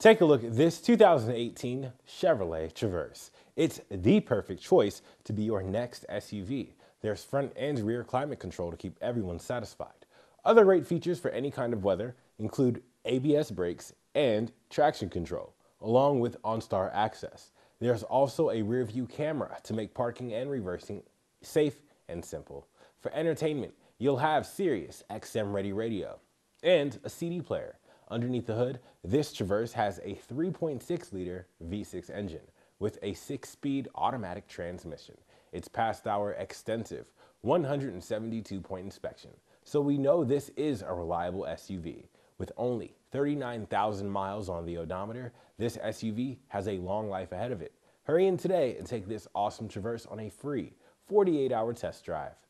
Take a look at this 2018 Chevrolet Traverse. It's the perfect choice to be your next SUV. There's front and rear climate control to keep everyone satisfied. Other great features for any kind of weather include ABS brakes and traction control, along with OnStar access. There's also a rear view camera to make parking and reversing safe and simple. For entertainment, you'll have Sirius XM Ready Radio and a CD player. Underneath the hood, this Traverse has a 3.6 liter V6 engine with a six speed automatic transmission. It's passed our extensive 172 point inspection, so we know this is a reliable SUV. With only 39,000 miles on the odometer, this SUV has a long life ahead of it. Hurry in today and take this awesome Traverse on a free 48 hour test drive.